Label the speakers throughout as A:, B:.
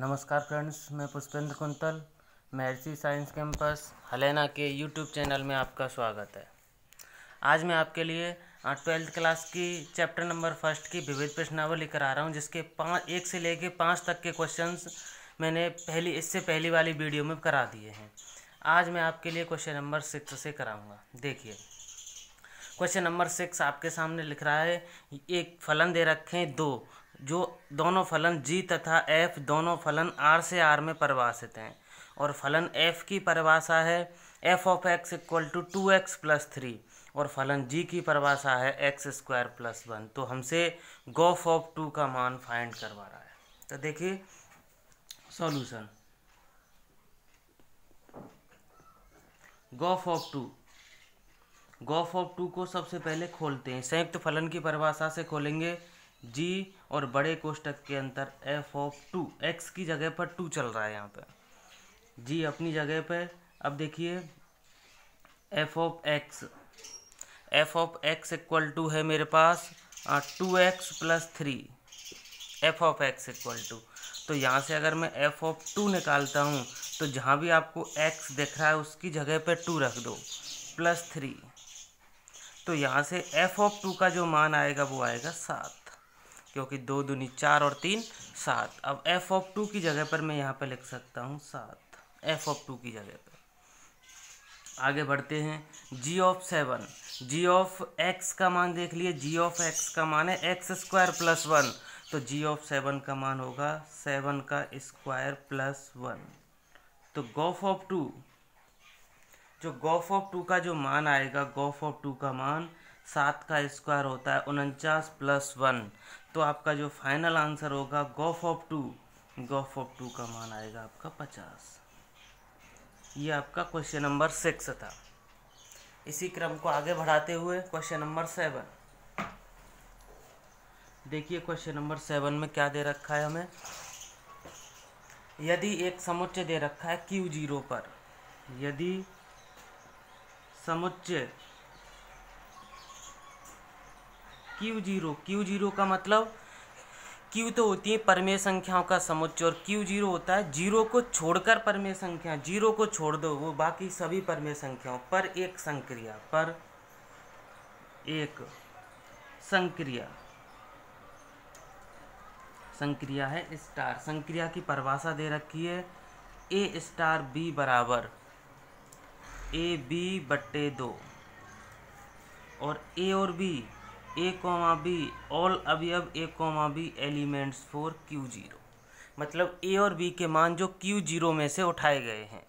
A: नमस्कार फ्रेंड्स मैं Pushpendra Kuntal Maharshi science campus Halena के यूट्यूब चैनल में आपका स्वागत है आज मैं आपके लिए ट्वेल्थ क्लास की चैप्टर नंबर फर्स्ट की विविध प्रश्नावली लेकर आ रहा हूँ जिसके पाँच एक से लेके पाँच तक के क्वेश्चंस मैंने पहली इससे पहली वाली वीडियो में करा दिए हैं आज मैं आपके लिए क्वेश्चन नंबर सिक्स से कराऊँगा देखिए क्वेश्चन नंबर सिक्स आपके सामने लिख रहा है एक फलन दे रखे हैं दो जो दोनों फलन जी तथा एफ दोनों फलन आर से आर में परिभाषित हैं और फलन एफ की परिभाषा है F of X equal to two X plus three और फलन जी की परिभाषा है एक्स स्क्वायर प्लस वन तो हमसे गोफ ऑफ टू का मान फाइंड करवा रहा है तो देखिए solution gof of two gof of two को सबसे पहले खोलते हैं संयुक्त फलन की परिभाषा से खोलेंगे जी और बड़े कोष्टक के अंतर एफ ऑफ टू एक्स की जगह पर टू चल रहा है यहाँ पे जी अपनी जगह पे अब देखिए F of X F of X equal to है मेरे पास two X plus three F of X equal to तो यहाँ से अगर मैं एफ ऑफ टू निकालता हूँ तो जहाँ भी आपको एक्स दिख रहा है उसकी जगह पर टू रख दो प्लस थ्री तो यहाँ से एफ ऑफ टू का जो मान आएगा वो आएगा सात क्योंकि दो दूनी चार और तीन सात अब एफ ऑफ टू की जगह पर मैं यहाँ पर लिख सकता हूँ सात एफ ऑफ टू की जगह पर आगे बढ़ते हैं G of seven G of X का मान देख लिए जी ऑफ एक्स का मान है एक्स स्क्वायर प्लस वन तो जी ऑफ सेवन का मान होगा सेवन का स्क्वायर प्लस वन तो गोफ ऑफ टू जो गोफ ऑफ टू का जो मान आएगा गोफ ऑफ टू का मान सात का स्क्वायर होता है उनचास प्लस वन तो आपका जो फाइनल आंसर होगा gof of two gof of two का मान आएगा आपका पचास ये आपका क्वेश्चन नंबर सिक्स था इसी क्रम को आगे बढ़ाते हुए क्वेश्चन नंबर सेवन देखिए क्वेश्चन नंबर सेवन में क्या दे रखा है हमें यदि एक समुच्चय दे रखा है क्यू जीरो पर यदि समुच्चय क्यू जीरो क्यू जीरो का मतलब क्यू तो होती है परमेय संख्याओं का समुच्चय और क्यू जीरो होता है जीरो को छोड़कर परमेय संख्या जीरो को छोड़ दो वो बाकी सभी परमेय संख्याओं पर एक संक्रिया पर एक संक्रिया संक्रिया है स्टार संक्रिया की परिभाषा दे रखी है ए स्टार बी बराबर ए बी बट्टे दो और ए और B A comma B all अवयव ए comma B elements for Q zero मतलब ए और बी के मान जो क्यू जीरो में से उठाए गए हैं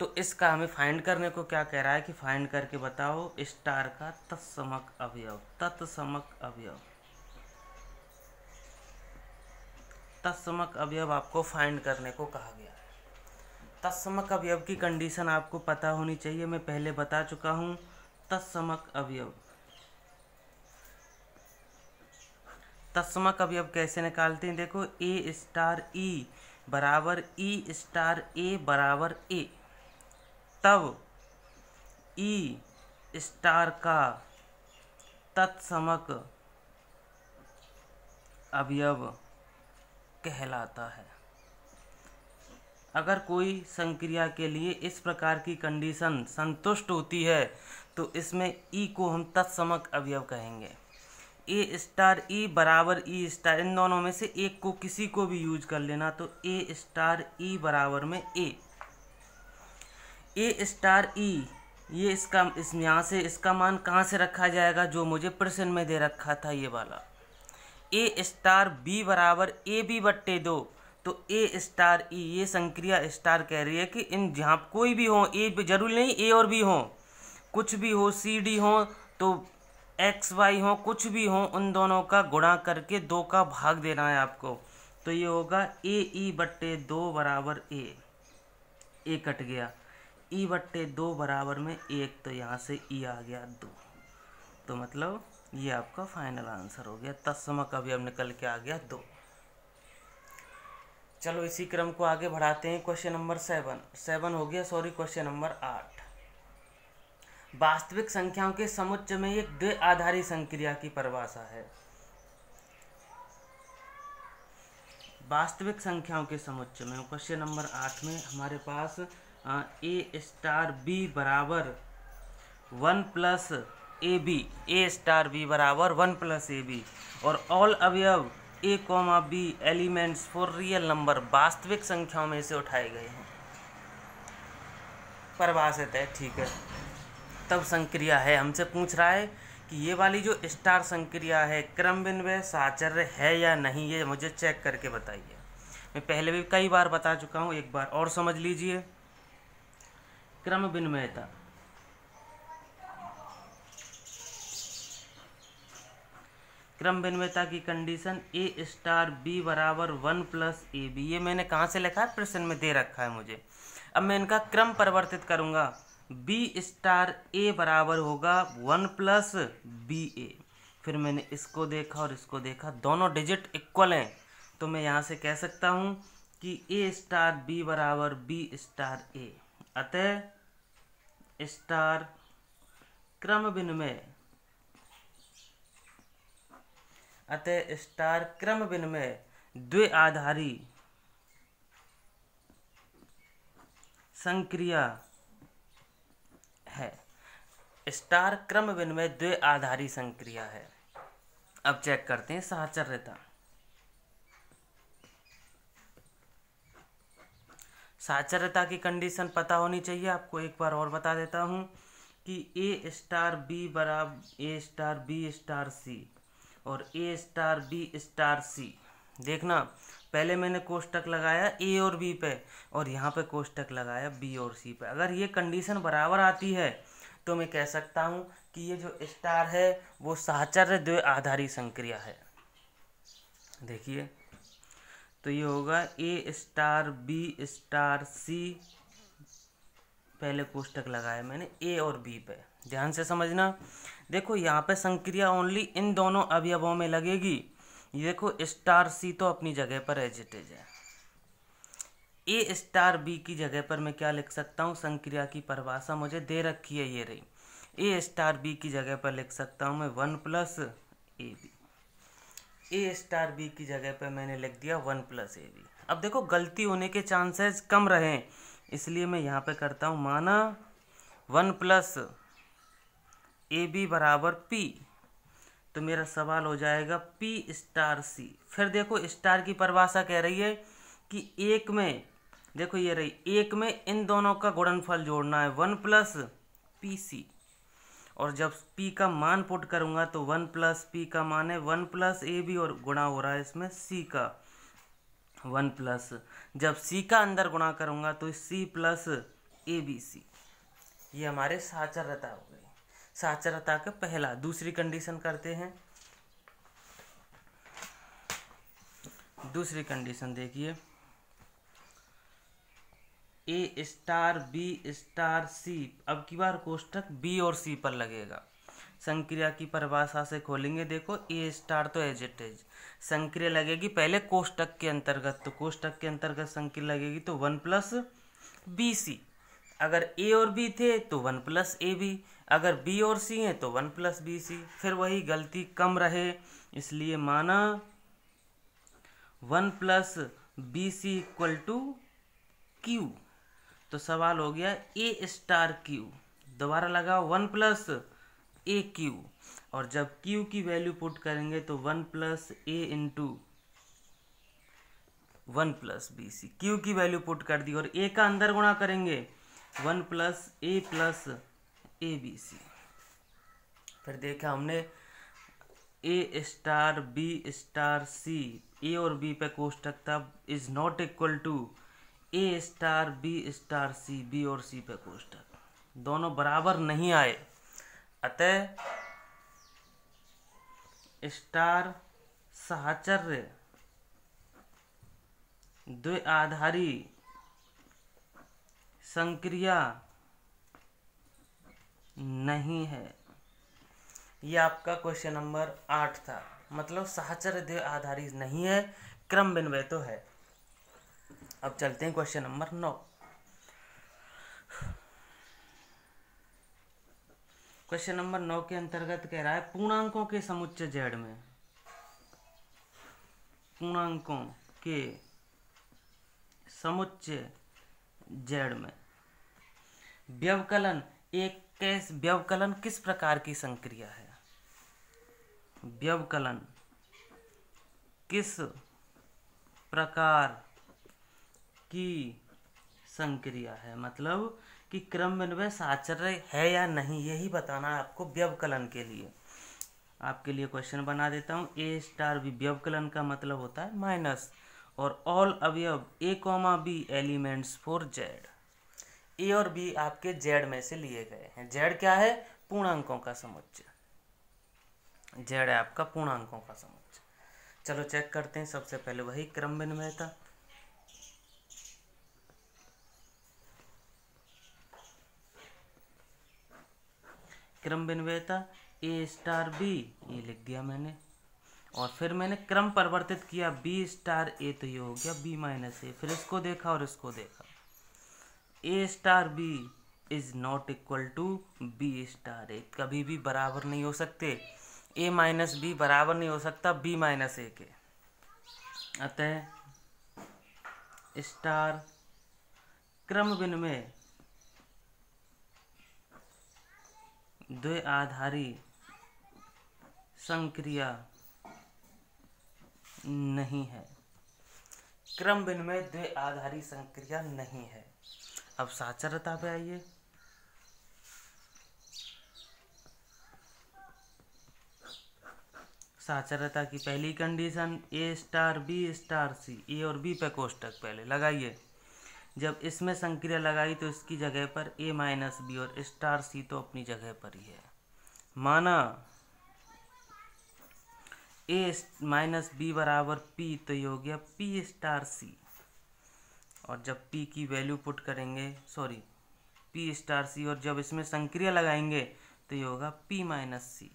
A: तो इसका हमें फाइंड करने को क्या कह रहा है कि फाइंड करके बताओ स्टार का तत्समक अवयव तत्समक अवयव तत्समक अवयव आपको फाइंड करने को कहा गया है तत्समक अवयव की कंडीशन आपको पता होनी चाहिए मैं पहले बता चुका हूँ तत्समक अवयव तस्मा कभी अब कैसे निकालते हैं देखो ए स्टार ई बराबर ई स्टार ए बराबर ए तब ई e स्टार का तत्समक अवयव कहलाता है अगर कोई संक्रिया के लिए इस प्रकार की कंडीशन संतुष्ट होती है तो इसमें ई e को हम तत्समक अवयव कहेंगे ए स्टार ई बराबर ई स्टार इन दोनों में से एक को किसी को भी यूज कर लेना तो ए स्टार ई बराबर में ए ए स्टार ई ये इसका इस यहाँ से इसका मान कहाँ से रखा जाएगा जो मुझे प्रश्न में दे रखा था ये वाला ए स्टार बी बराबर ए बी बट्टे दो तो ए स्टार ई ये संक्रिया स्टार कह रही है कि इन जहाँ कोई भी हो ए जरूरी नहीं ए और बी हो कुछ भी हो सी डी हो तो एक्स वाई हो कुछ भी हो उन दोनों का गुणा करके दो का भाग देना है आपको तो ये होगा ए ई e बट्टे दो बराबर ए ए कट गया ई e बट्टे दो बराबर में एक तो यहाँ से ई e आ गया दो तो मतलब ये आपका फाइनल आंसर हो गया तस्मक का भी अब निकल के आ गया दो चलो इसी क्रम को आगे बढ़ाते हैं क्वेश्चन नंबर सेवन सेवन हो गया सॉरी क्वेश्चन नंबर आठ वास्तविक संख्याओं के समुच्च में एक द्विआधारी संक्रिया की परिभाषा है वास्तविक संख्याओं के समुच्च में क्वेश्चन नंबर आठ में हमारे पास ए स्टार बी बराबर one plus A B A star B बराबर वन प्लस ए बी और ऑल अवयव ए comma B elements for real number वास्तविक संख्याओं में से उठाए गए हैं परिभाषित है ठीक है तब संक्रिया है हमसे पूछ रहा है कि ये वाली जो स्टार संक्रिया है क्रम बिन्वय साचर्य है या नहीं ये मुझे चेक करके बताइए मैं पहले भी कई बार बता चुका हूँ एक बार और समझ लीजिए क्रम विनिमयता क्रम विनिमयता की कंडीशन ए स्टार बी बराबर वन प्लस ए बी ये मैंने कहाँ से लिखा है प्रश्न में दे रखा है मुझे अब मैं इनका क्रम परिवर्तित करूँगा बी स्टार ए बराबर होगा वन प्लस बी ए फिर मैंने इसको देखा और इसको देखा दोनों डिजिट इक्वल हैं तो मैं यहाँ से कह सकता हूँ कि ए स्टार बी बराबर बी स्टार ए अतः स्टार क्रम विनिमय अतः स्टार क्रम विनिमय आधारी संक्रिया स्टार क्रम विनिमय द्वि आधारी संक्रिया है अब चेक करते हैं साहचर्यता साहचर्यता की कंडीशन पता होनी चाहिए आपको एक बार और बता देता हूँ कि ए स्टार बी बराबर ए स्टार बी स्टार सी और A star B star C देखना पहले मैंने कोष्टक लगाया ए और बी पे और यहाँ पे कोष्टक लगाया बी और सी पे अगर ये कंडीशन बराबर आती है तो मैं कह सकता हूँ कि ये जो स्टार है वो साहचर्य द्व आधारी संक्रिया है देखिए तो ये होगा A star B star C पहले कोष्टक लगाया मैंने ए और बी पे ध्यान से समझना देखो यहाँ पे संक्रिया ओनली इन दोनों अवयवों में लगेगी ये देखो स्टार सी तो अपनी जगह पर एजिटेज है ए स्टार बी की जगह पर मैं क्या लिख सकता हूँ संक्रिया की परिभाषा मुझे दे रखी है ये रही ए स्टार बी की जगह पर लिख सकता हूँ मैं one plus A B A star B की जगह पर मैंने लिख दिया वन प्लस ए बी अब देखो गलती होने के चांसेस कम रहे इसलिए मैं यहाँ पे करता हूँ माना वन प्लस ए बी बराबर पी तो मेरा सवाल हो जाएगा पी स्टार सी फिर देखो स्टार की परिभाषा कह रही है कि एक में देखो ये रही एक में इन दोनों का गुणनफल जोड़ना है वन प्लस पी सी और जब पी का मान पुट करूंगा तो वन प्लस पी का मान है वन प्लस ए भी और गुणा हो रहा है इसमें सी का वन प्लस जब सी का अंदर गुणा करूंगा तो सी प्लस ए बी सी ये हमारे साचरता हो गई साचरता का पहला दूसरी कंडीशन करते हैं दूसरी कंडीशन देखिए A star B star C अब की बार कोष्टक बी और सी पर लगेगा संक्रिया की परिभाषा से खोलेंगे देखो ए स्टार तो एज इट इज संक्रिया लगेगी पहले कोष्टक के अंतर्गत तो कोष्टक के अंतर्गत संक्रिया लगेगी तो वन प्लस बी सी अगर ए और बी थे तो वन प्लस ए बी अगर बी और सी हैं तो वन प्लस बी सी फिर वही गलती कम रहे इसलिए माना one plus B C equal to Q तो सवाल हो गया ए स्टार क्यू दोबारा लगाओ वन प्लस ए क्यू और जब क्यू की वैल्यू पुट करेंगे तो one plus a into one plus B c q की वैल्यू पुट कर दी और ए का अंदर गुणा करेंगे one plus a plus A b c फिर देखा हमने a star B star c a और बी पे कोष्टक था is not equal to a star B star c b और सी पे कोष्टक दोनों बराबर नहीं आए अतः स्टार साहचर्य द्विआधारी संक्रिया नहीं है यह आपका क्वेश्चन नंबर आठ था मतलब साहचर्य द्विआधारी नहीं है क्रम बिन्वय तो है अब चलते हैं क्वेश्चन नंबर नौ क्वेश्चन नंबर नौ के अंतर्गत कह रहा है पूर्णांकों के समुच्चय जेड में पूर्णांकों के समुच्चय जेड में व्यवकलन एक कैस व्यवकलन किस प्रकार की संक्रिया है व्यवकलन किस प्रकार की संक्रिया है मतलब कि क्रम अन्वय साचर्य है या नहीं यही बताना है आपको व्यवकलन के लिए आपके लिए क्वेश्चन बना देता हूँ ए स्टार बी व्यवकलन का मतलब होता है माइनस और ऑल अवयव ए comma B elements for z a और बी आपके जेड में से लिए गए हैं जेड क्या है पूर्णांकों का समुच्चय जेड है आपका पूर्णांकों का समुच्चय चलो चेक करते हैं सबसे पहले वही क्रम था क्रम बिनवेता ए स्टार बी ये लिख दिया मैंने और फिर मैंने क्रम परिवर्तित किया बी स्टार ए तो ये हो गया बी माइनस ए फिर इसको देखा और इसको देखा a star b is not equal to b star a कभी भी बराबर नहीं हो सकते ए माइनस बी बराबर नहीं हो सकता बी माइनस ए के अतः स्टार क्रम बिन में द्विआधारी संक्रिया नहीं है क्रम में द्विआधारी संक्रिया नहीं है अब साक्षरता पे आइए साक्षरता की पहली condition A star B star c a और बी पे कोष्टक पहले लगाइए जब इसमें संक्रिया लगाई तो इसकी जगह पर ए माइनस बी और स्टार सी तो अपनी जगह पर ही है माना ए माइनस बी बराबर पी तो ये हो गया पी स्टार सी और जब पी की वैल्यू पुट करेंगे सॉरी पी स्टार सी और जब इसमें संक्रिया लगाएंगे तो ये होगा पी माइनस सी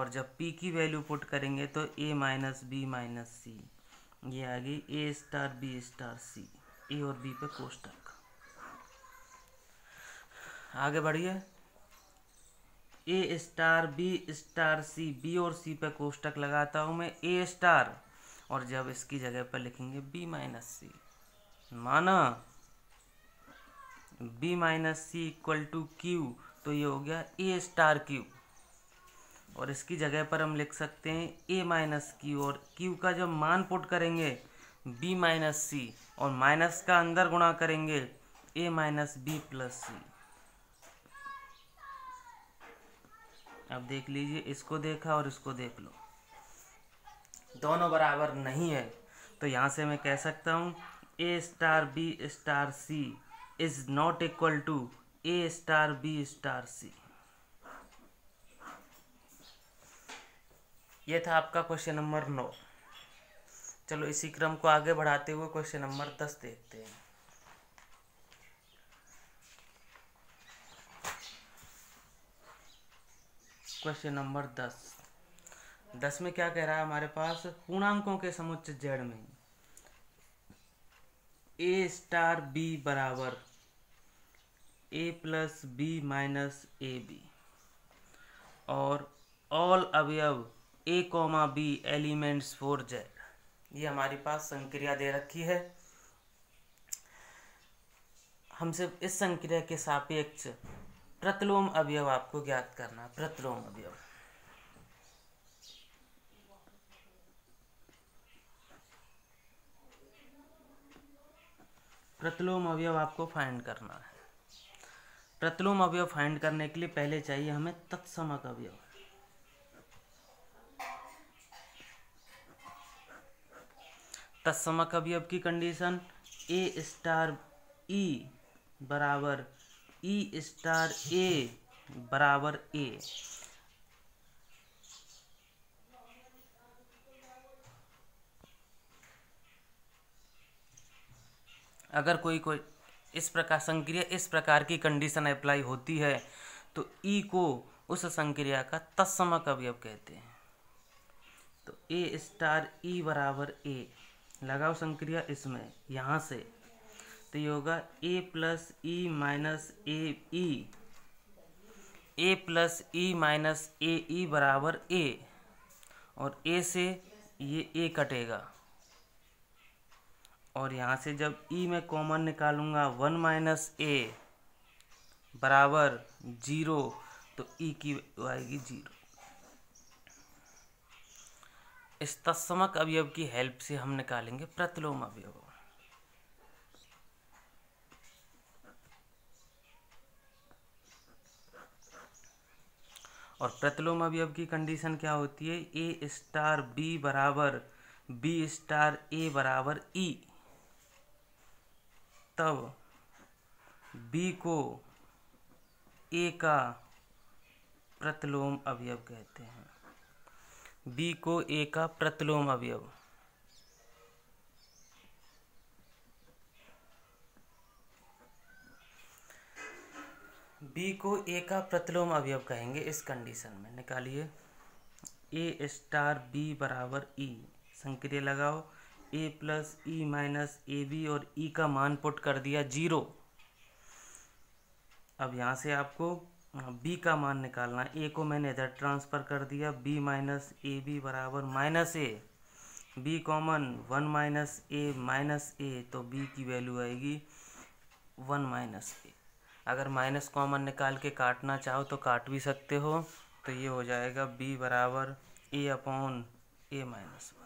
A: और जब पी की वैल्यू पुट करेंगे तो a minus b minus c ये आ गई a star B star c a और बी पे कोष्टक आगे बढ़िए a star B star c b और सी पे कोष्टक लगाता हूँ मैं ए स्टार और जब इसकी जगह पर लिखेंगे बी माइनस सी माना b minus c equal to Q तो ये हो गया ए स्टार क्यू और इसकी जगह पर हम लिख सकते हैं ए माइनस क्यू और क्यू का जब मान पुट करेंगे बी माइनस सी और माइनस का अंदर गुणा करेंगे a minus b plus c अब देख लीजिए इसको देखा और इसको देख लो दोनों बराबर नहीं है तो यहाँ से मैं कह सकता हूँ a star B star c is not equal to a star B star c ये था आपका क्वेश्चन नंबर नौ चलो इसी क्रम को आगे बढ़ाते हुए क्वेश्चन नंबर दस देखते हैं क्वेश्चन नंबर दस दस में क्या कह रहा है हमारे पास पूर्णांकों के समुच्च जेड में ए स्टार बी बराबर a plus b minus a B और ऑल अवयव ए comma B elements for z ये हमारे पास संक्रिया दे रखी है हमसे इस संक्रिया के सापेक्ष प्रतलोम अवयव आपको ज्ञात करना प्रतलोम अवयव प्रतलोम अवयव आपको फाइंड करना है प्रतलोम अवयव फाइंड करने के लिए पहले चाहिए हमें तत्समक अवयव तत्समक कभी अब की कंडीशन ए स्टार ई बराबर ई स्टार ए बराबर ए अगर कोई कोई इस प्रकार संक्रिया इस प्रकार की कंडीशन अप्लाई होती है तो ई e को उस संक्रिया का तत्समक अवयव कहते हैं तो ए स्टार ई बराबर ए लगाव संक्रिया इसमें यहाँ से तो ये होगा a plus e minus a e a plus e minus a e बराबर ए और ए से ये ए कटेगा और यहाँ से जब ई e में कॉमन निकालूंगा वन माइनस ए बराबर जीरो तो ई e की आएगी जीरो इस तत्समक अवयव की हेल्प से हम निकालेंगे प्रतिलोम अवयव और प्रतिलोम अवयव की कंडीशन क्या होती है ए स्टार बी बराबर बी स्टार ए बराबर ई e। तब बी को ए का प्रतिलोम अवयव कहते हैं बी को ए का प्रतिलोम अवयव बी को ए का प्रतिलोम अवयव कहेंगे इस कंडीशन में निकालिए ए स्टार बी बराबर ई e। संक्रिय लगाओ a plus e minus a B और ई e का मान पुट कर दिया जीरो अब यहाँ से आपको बी हाँ, का मान निकालना ए को मैंने इधर ट्रांसफ़र कर दिया बी माइनस ए बी बराबर minus a b common one minus a minus a तो बी की वैल्यू आएगी वन माइनस ए अगर माइनस कॉमन निकाल के काटना चाहो तो काट भी सकते हो तो ये हो जाएगा बी बराबर a upon a minus one